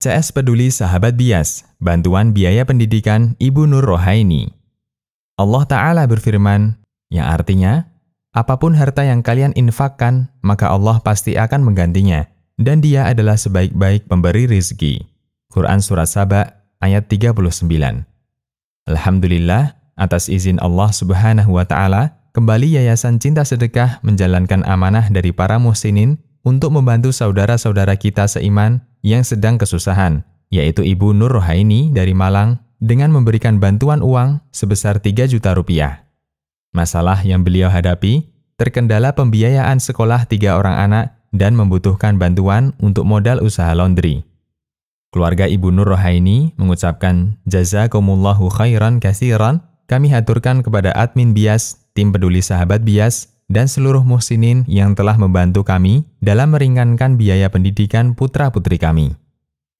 CS Peduli Sahabat Bias, Bantuan Biaya Pendidikan Ibu Nur Rohaini. Allah Ta'ala berfirman, yang artinya, apapun harta yang kalian infakkan, maka Allah pasti akan menggantinya, dan dia adalah sebaik-baik pemberi rizki. Quran surat Saba ayat 39 Alhamdulillah, atas izin Allah Subhanahu wa Ta'ala, kembali Yayasan Cinta Sedekah menjalankan amanah dari para muhsinin untuk membantu saudara-saudara kita seiman yang sedang kesusahan, yaitu Ibu Nur Rohaini dari Malang dengan memberikan bantuan uang sebesar 3 juta rupiah. Masalah yang beliau hadapi terkendala pembiayaan sekolah tiga orang anak dan membutuhkan bantuan untuk modal usaha laundry. Keluarga Ibu Nur Rohaini mengucapkan jazakumullahu khairan kasiran kami haturkan kepada admin bias, tim peduli sahabat bias, dan seluruh muhsinin yang telah membantu kami dalam meringankan biaya pendidikan putra-putri kami.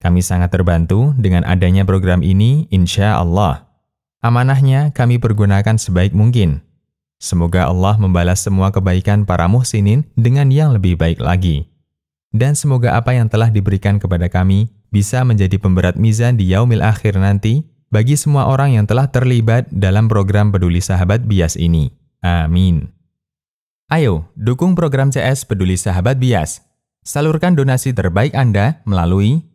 Kami sangat terbantu dengan adanya program ini, insya Allah. Amanahnya kami pergunakan sebaik mungkin. Semoga Allah membalas semua kebaikan para muhsinin dengan yang lebih baik lagi. Dan semoga apa yang telah diberikan kepada kami bisa menjadi pemberat mizan di yaumil akhir nanti bagi semua orang yang telah terlibat dalam program peduli sahabat bias ini. Amin. Ayo, dukung program CS Peduli Sahabat Bias. Salurkan donasi terbaik Anda melalui